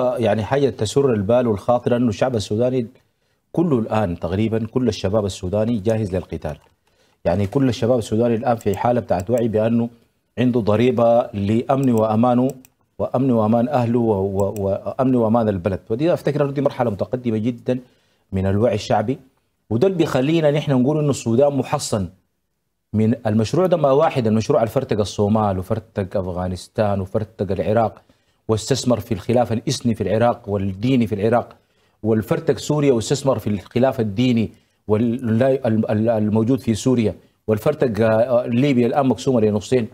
يعني حاجة تسر البال والخاطر أن الشعب السوداني كله الآن تقريبا كل الشباب السوداني جاهز للقتال يعني كل الشباب السوداني الآن في حالة بتاعت وعي بأنه عنده ضريبة لأمن وأمانه وأمن وأمان أهله وأمن وأمان البلد ودي أفتكر أنه دي مرحلة متقدمة جدا من الوعي الشعبي وده اللي بيخلينا نحن نقول أنه السودان محصن من المشروع ده ما واحد المشروع الفرتق الصومال وفرتق أفغانستان وفرتق العراق واستثمر في الخلاف الإسني في العراق والديني في العراق والفرتك سوريا واستثمر في الخلاف الديني الموجود في سوريا والفرتك آه، ليبيا الآن مقسومة لنصين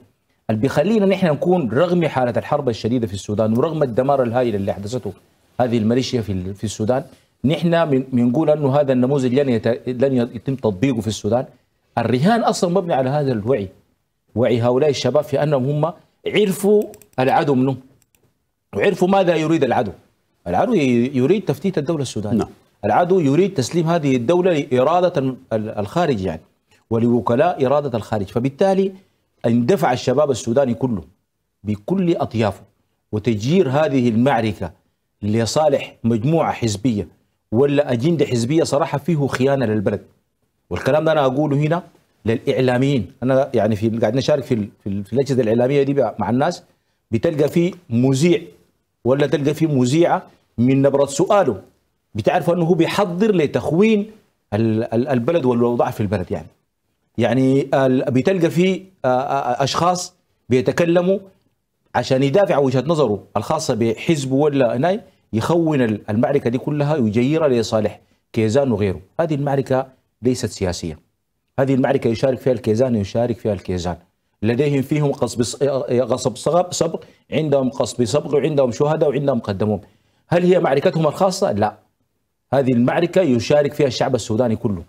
اللي بيخلينا نحن نكون رغم حالة الحرب الشديدة في السودان ورغم الدمار الهائل اللي حدثته هذه الميليشيا في في السودان نحن بنقول انه هذا النموذج لن لن يتم تطبيقه في السودان الرهان اصلا مبني على هذا الوعي وعي هؤلاء الشباب في انهم هم عرفوا العدو منهم وعرفوا ماذا يريد العدو العدو يريد تفتيت الدولة السودانية نعم. العدو يريد تسليم هذه الدولة لإرادة الخارج يعني ولوكلاء إرادة الخارج فبالتالي اندفع الشباب السوداني كله بكل أطيافه وتجير هذه المعركة لصالح مجموعة حزبية ولا أجندة حزبية صراحة فيه خيانة للبلد والكلام ده أنا أقوله هنا للإعلاميين أنا يعني في قاعد نشارك في, في الأجهزة الإعلامية دي مع الناس بتلقى في مذيع ولا تلقى فيه مذيعه من نبره سؤاله بتعرف انه هو بيحضر لتخوين البلد والوضع في البلد يعني يعني بتلقى فيه اشخاص بيتكلموا عشان يدافع وجهه نظره الخاصه بحزبه ولا ناي يخون المعركه دي كلها ويجيرها لصالح كيزان وغيره هذه المعركه ليست سياسيه هذه المعركه يشارك فيها الكيزان يشارك فيها الكيزان لديهم فيهم قصب آه، غصب صبغ عندهم قصب صبغ وعندهم شهداء وعندهم قدموهم هل هي معركتهم الخاصة؟ لا هذه المعركة يشارك فيها الشعب السوداني كله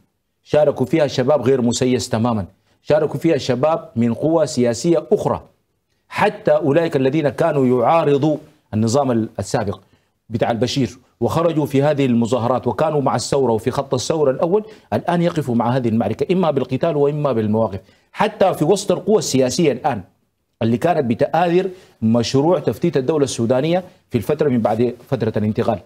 شاركوا فيها شباب غير مسيس تماما شاركوا فيها شباب من قوى سياسية أخرى حتى أولئك الذين كانوا يعارضوا النظام السابق بتاع البشير وخرجوا في هذه المظاهرات وكانوا مع الثورة وفي خط الثورة الأول الآن يقفوا مع هذه المعركة إما بالقتال وإما بالمواقف حتى في وسط القوى السياسية الآن اللي كانت بتآذر مشروع تفتيت الدولة السودانية في الفترة من بعد فترة الانتقال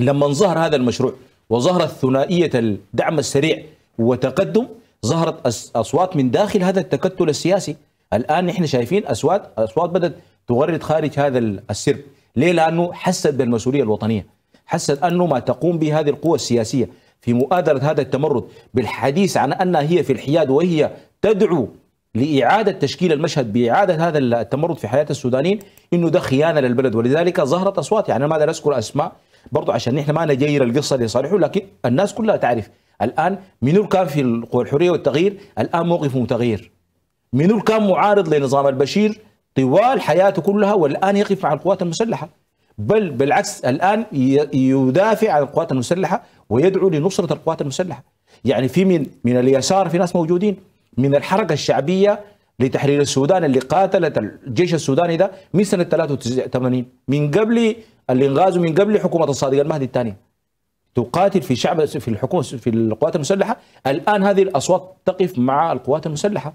لما ظهر هذا المشروع وظهرت ثنائية الدعم السريع وتقدم ظهرت أصوات من داخل هذا التكتل السياسي الآن نحن شايفين أصوات أصوات بدأت تغرد خارج هذا السرب ليه؟ لأنه حست بالمسؤولية الوطنية حست أنه ما تقوم به هذه القوى السياسية في مؤازرة هذا التمرد بالحديث عن أنها هي في الحياد وهي تدعو لإعادة تشكيل المشهد بإعادة هذا التمرد في حياة السودانيين إنه ده خيانة للبلد ولذلك ظهرت أصوات يعني أنا ما أذكر أسماء برضو عشان نحن ما نجير القصة لصالحه لكن الناس كلها تعرف الآن منو كان في القوى الحرية والتغيير الآن موقفه متغير منو كان معارض لنظام البشير طوال حياته كلها والآن يقف مع القوات المسلحة بل بالعكس الآن يدافع عن القوات المسلحة ويدعو لنصرة القوات المسلحة يعني في من من اليسار في ناس موجودين من الحركة الشعبية لتحرير السودان اللي قاتلت الجيش السوداني ده من سنة 83 من قبل الإنغاز ومن قبل حكومة الصادق المهدي الثاني تقاتل في شعب في الحكومة في القوات المسلحة الآن هذه الأصوات تقف مع القوات المسلحة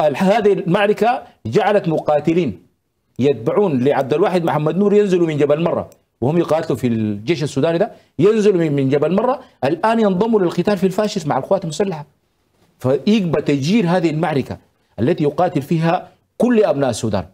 هذه المعركة جعلت مقاتلين يتبعون لعبد الواحد محمد نور ينزلوا من جبل مرة وهم يقاتلوا في الجيش السوداني ده ينزلوا من جبل مرة الآن ينضموا للقتال في الفاشس مع القوات المسلحة فيجب تجير هذه المعركة التي يقاتل فيها كل أبناء السودان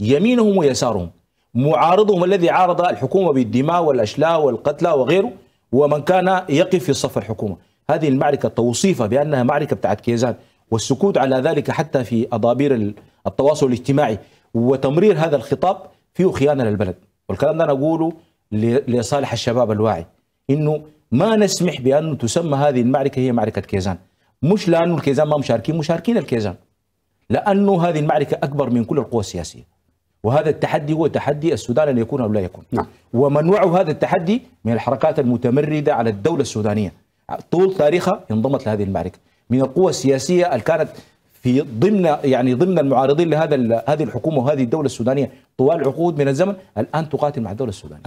يمينهم ويسارهم معارضهم الذي عارض الحكومة بالدماء والأشلاء والقتلى وغيره ومن كان يقف في صف الحكومة هذه المعركة توصيفها بأنها معركة بتاعت كيزان والسكوت على ذلك حتى في أضابير التواصل الاجتماعي وتمرير هذا الخطاب فيه خيانة للبلد والكلام ده أنا أقوله لصالح الشباب الواعي إنه ما نسمح بأن تسمى هذه المعركة هي معركة كيزان مش لانه الكيزان ما مشاركين مشاركين الكيزان لانه هذه المعركه اكبر من كل القوى السياسيه وهذا التحدي هو تحدي السودان ان يكون او لا يكون نعم. ومنوعه هذا التحدي من الحركات المتمرده على الدوله السودانيه طول تاريخها انضمت لهذه المعركه من القوى السياسيه اللي كانت في ضمن يعني ضمن المعارضين لهذا هذه الحكومه وهذه الدوله السودانيه طوال عقود من الزمن الان تقاتل مع الدوله السودانيه